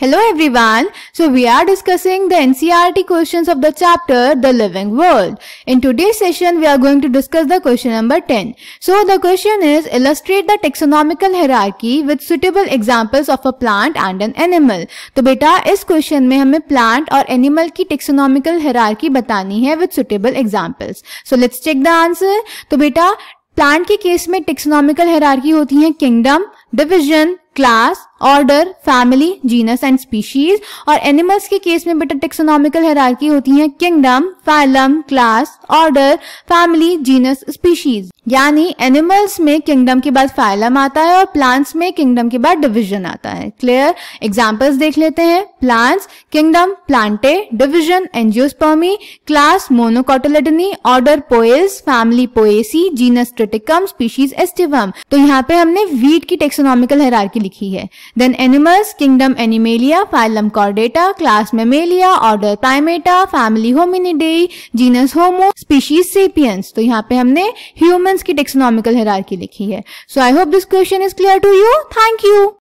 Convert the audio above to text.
Hello everyone. So we are discussing the NCRT questions of the chapter The Living World. In today's session we are going to discuss the question number 10. So the question is illustrate the taxonomical hierarchy with suitable examples of a plant and an animal. तो बेटा इस question में हमें plant और animal की taxonomical hierarchy बतानी है with suitable examples. So let's check the answer. तो बेटा plant के केस में taxonomical hierarchy होती है kingdom, division class order family genus and species और एनिमल्स के केस में बेटा टेक्सोनॉमिकल हेरार्की होती है kingdom phylum class order family genus species यानी एनिमल्स में किंगडम के बाद फैलम आता है और प्लांट्स में किंगडम के बाद डिविजन आता है क्लियर एग्जाम्पल्स देख लेते हैं plants kingdom Plantae division Angiospermae class Monocotyledonae order Poales family Poaceae genus Triticum species aestivum तो यहाँ पे हमने वीट की टेक्स हेरार हेरार्की लिखी है then animals kingdom Animalia phylum Chordata class Mammalia order Primata family Hominidae genus Homo species sapiens तो यहाँ पे हमने ह्यूमंस की टेक्सोनॉमिकल हेरार्की लिखी है so I hope this question is clear to you thank you